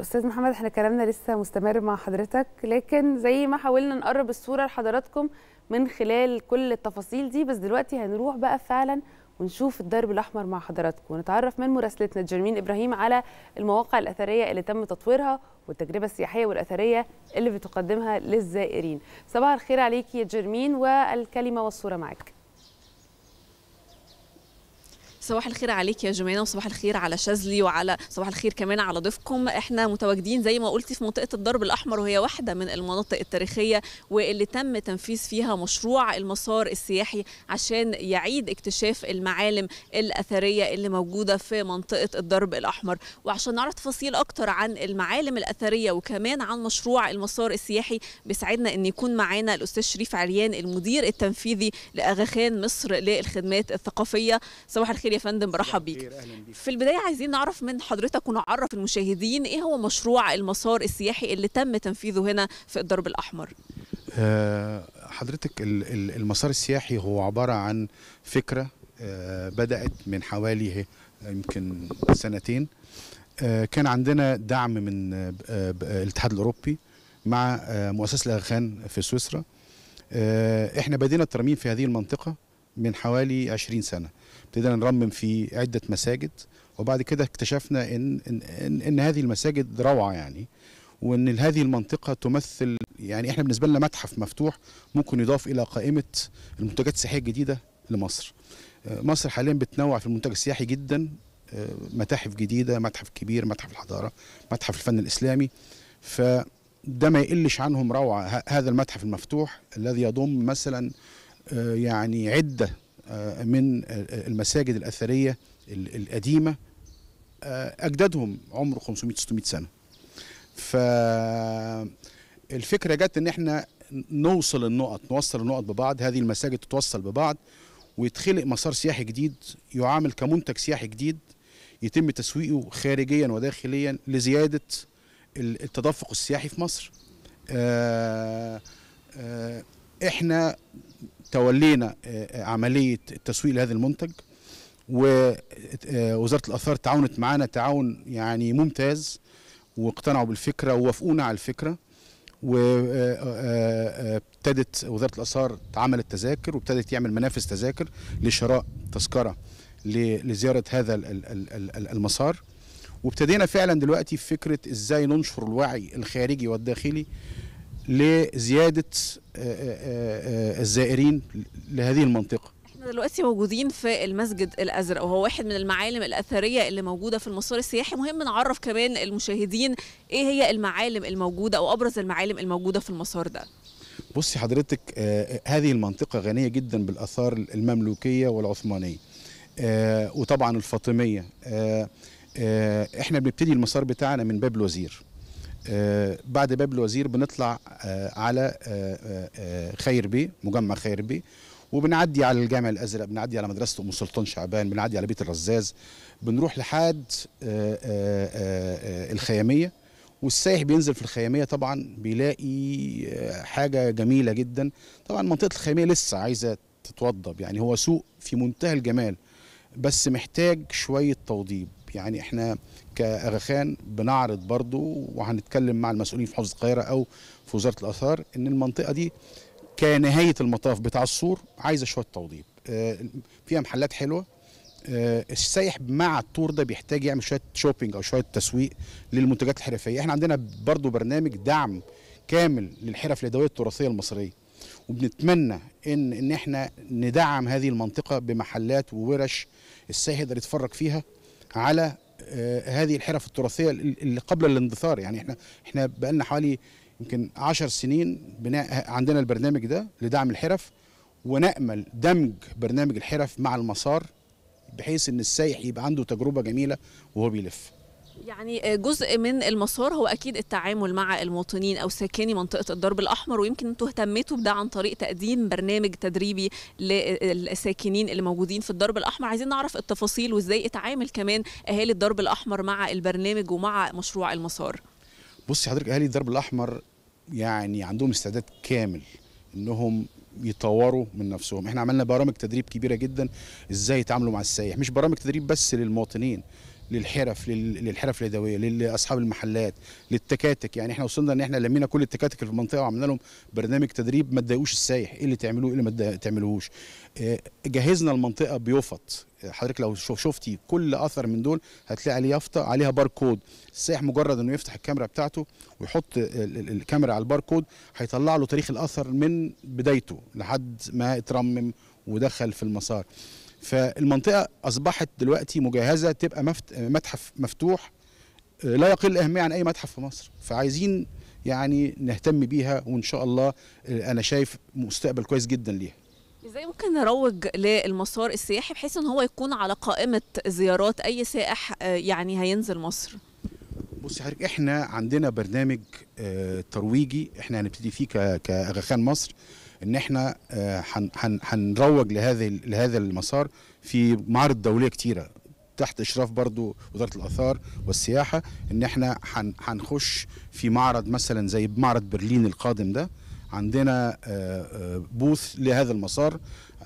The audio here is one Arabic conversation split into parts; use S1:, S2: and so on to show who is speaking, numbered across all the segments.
S1: استاذ محمد احنا كلامنا لسه مستمر مع حضرتك لكن زي ما حاولنا نقرب الصوره لحضراتكم من خلال كل التفاصيل دي بس دلوقتي هنروح بقى فعلا ونشوف الدرب الاحمر مع حضراتكم ونتعرف من مراسلتنا جرمين ابراهيم على المواقع الاثريه اللي تم تطويرها والتجربه السياحيه والاثريه اللي بتقدمها للزائرين صباح الخير عليكي يا جرمين والكلمه والصوره معك صباح الخير عليك يا جمانه وصباح الخير على شاذلي وعلى صباح الخير كمان على ضيفكم احنا متواجدين زي ما قلتي في منطقه الضرب الاحمر وهي واحده من المناطق التاريخيه واللي تم تنفيذ فيها مشروع المسار السياحي عشان يعيد اكتشاف المعالم الاثريه اللي موجوده في منطقه الضرب الاحمر وعشان نعرف تفاصيل اكتر عن المعالم الاثريه وكمان عن مشروع المسار السياحي بيسعدنا ان يكون معانا الاستاذ شريف عليان المدير التنفيذي لاغاخان مصر للخدمات الثقافيه صباح الخير يا فندم مرحب بيك في البدايه عايزين نعرف من حضرتك ونعرف المشاهدين ايه هو مشروع المسار السياحي اللي تم تنفيذه هنا في الدرب الاحمر
S2: آه، حضرتك المسار السياحي هو عباره عن فكره آه، بدات من حوالي إيه، يمكن سنتين آه، كان عندنا دعم من الاتحاد الاوروبي مع مؤسسه الاغخان في سويسرا احنا بدينا الترميم في هذه المنطقه من حوالي 20 سنة ابتدينا نرمم في عدة مساجد وبعد كده اكتشفنا إن, إن, إن, إن هذه المساجد روعة يعني وإن هذه المنطقة تمثل يعني إحنا بالنسبة لنا متحف مفتوح ممكن يضاف إلى قائمة المنتجات السياحية الجديدة لمصر آه، مصر حاليا بتنوع في المنتج السياحي جدا آه، متاحف جديدة متحف كبير متحف الحضارة متحف الفن الإسلامي فده ما يقلش عنهم روعة هذا المتحف المفتوح الذي يضم مثلا آه، يعني عدة آه، من المساجد الأثرية القديمة آه، أجدادهم عمره 500-600 سنة فالفكرة جت إن احنا نوصل النقط نوصل النقط ببعض هذه المساجد تتوصل ببعض ويتخلق مسار سياحي جديد يعامل كمنتج سياحي جديد يتم تسويقه خارجيا وداخليا لزيادة التدفق السياحي في مصر آآ آآ احنا تولينا آه، آه، عمليه التسويق لهذا المنتج ووزاره آه، الاثار تعاونت معانا تعاون يعني ممتاز واقتنعوا بالفكره ووافقونا على الفكره وابتدت وزاره الاثار تعمل التذاكر وابتدت يعمل منافس تذاكر لشراء تذكره لزياره هذا المسار وابتدينا فعلا دلوقتي في فكره ازاي ننشر الوعي الخارجي والداخلي لزياده آه، آه، آه، الزائرين لهذه المنطقه
S1: احنا دلوقتي موجودين في المسجد الازرق وهو واحد من المعالم الاثريه اللي موجوده في المسار السياحي مهم نعرف كمان المشاهدين ايه هي المعالم الموجوده او ابرز المعالم الموجوده في المسار ده
S2: بصي حضرتك آه هذه المنطقه غنيه جدا بالاثار المملوكيه والعثمانيه آه وطبعا الفاطميه آه احنا بنبتدي المسار بتاعنا من باب الوزير آه، بعد باب الوزير بنطلع آه، على آه، خير بيه مجمع خير بيه وبنعدي على الجامع الازرق بنعدي على مدرسه ام سلطان شعبان بنعدي على بيت الرزاز بنروح لحد الخياميه والسايح بينزل في الخياميه طبعا بيلاقي حاجه جميله جدا طبعا منطقه الخياميه لسه عايزه تتوضب يعني هو سوق في منتهى الجمال بس محتاج شويه توضيب يعني احنا كأغاخان بنعرض برضو وهنتكلم مع المسؤولين في حفظ القاهرة أو في وزارة الآثار إن المنطقة دي كنهاية المطاف بتاع السور عايزة شوية توضيب آه، فيها محلات حلوة آه، السايح مع التور ده بيحتاج يعمل شويه شوبينج او شويه تسويق للمنتجات الحرفيه احنا عندنا برضو برنامج دعم كامل للحرف اليدويه التراثيه المصريه وبنتمنى ان ان احنا ندعم هذه المنطقه بمحلات وورش السائح يقدر يتفرج فيها على آه، هذه الحرف التراثيه اللي قبل الاندثار يعني احنا احنا بقالنا حوالي يمكن 10 سنين بناء عندنا البرنامج ده لدعم الحرف ونامل دمج برنامج الحرف مع المسار بحيث ان السايح يبقى عنده تجربه جميله وهو بيلف
S1: يعني جزء من المسار هو اكيد التعامل مع المواطنين او ساكني منطقه الضرب الاحمر ويمكن انتوا اهتميتوا بده عن طريق تقديم برنامج تدريبي للساكنين اللي موجودين في الضرب الاحمر عايزين نعرف التفاصيل وازاي اتعامل كمان اهالي الضرب الاحمر مع البرنامج ومع مشروع المسار
S2: بصي حضرتك اهالي الضرب الاحمر يعني عندهم استعداد كامل انهم يطوروا من نفسهم احنا عملنا برامج تدريب كبيره جدا ازاي يتعاملوا مع السائح مش برامج تدريب بس للمواطنين للحرف للحرف اليدويه لاصحاب المحلات للتكاتك يعني احنا وصلنا ان احنا لمينا كل التكاتك اللي في المنطقه وعملنا لهم برنامج تدريب ما تضايقوش السايح ايه اللي تعملوه ايه اللي ما تعملوهوش آه، جهزنا المنطقه بيفط حضرتك لو شفتي كل اثر من دول هتلاقي عليه يافطه عليها باركود السائح مجرد انه يفتح الكاميرا بتاعته ويحط الكاميرا على الباركود هيطلع له تاريخ الاثر من بدايته لحد ما اترمم ودخل في المسار فالمنطقه اصبحت دلوقتي مجهزه تبقى متحف مفتوح آه، لا يقل اهميه عن اي متحف في مصر فعايزين يعني نهتم بيها وان شاء الله آه، انا شايف
S1: مستقبل كويس جدا ليها ازاي ممكن نروج للمسار السياحي بحيث ان هو يكون على قائمه زيارات اي سائح آه، يعني هينزل مصر
S2: بصي حضرتك احنا عندنا برنامج ترويجي احنا هنبتدي فيه كاغاخان مصر ان احنا هنروج آه، لهذه لهذا المسار في معارض دوليه كتيره تحت اشراف برضو وزاره الاثار والسياحه ان احنا هنخش في معرض مثلا زي معرض برلين القادم ده عندنا آه، آه، بوث لهذا المسار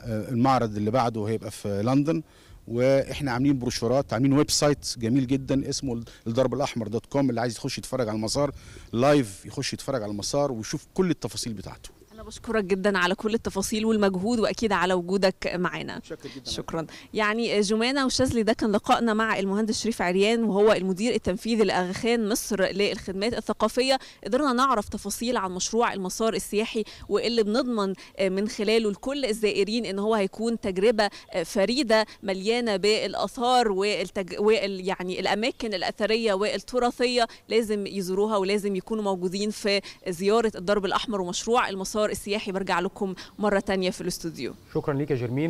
S2: المعرض اللي بعده هيبقى في لندن واحنا عاملين بروشورات عاملين ويب سايت جميل جدا اسمه الضرب الاحمر دوت كوم اللي عايز يخش يتفرج على المسار لايف يخش يتفرج على المسار ويشوف كل التفاصيل بتاعته
S1: بشكرك جدا على كل التفاصيل والمجهود وأكيد على وجودك معنا شكرا يعني آه، جمانة وشاذلي ده كان لقائنا مع المهندس شريف عريان وهو المدير التنفيذي لأغخان مصر للخدمات الثقافية قدرنا نعرف تفاصيل عن مشروع المسار السياحي واللي بنضمن آه، من خلاله لكل الزائرين ان هو هيكون تجربه آه، فريده مليانه بالاثار والتج... وال... يعني الاماكن الاثريه والتراثيه لازم يزوروها ولازم يكونوا موجودين في زياره الدرب الاحمر ومشروع المسار السياحي برجع لكم مره ثانيه في الاستوديو شكرا ليك يا جرمين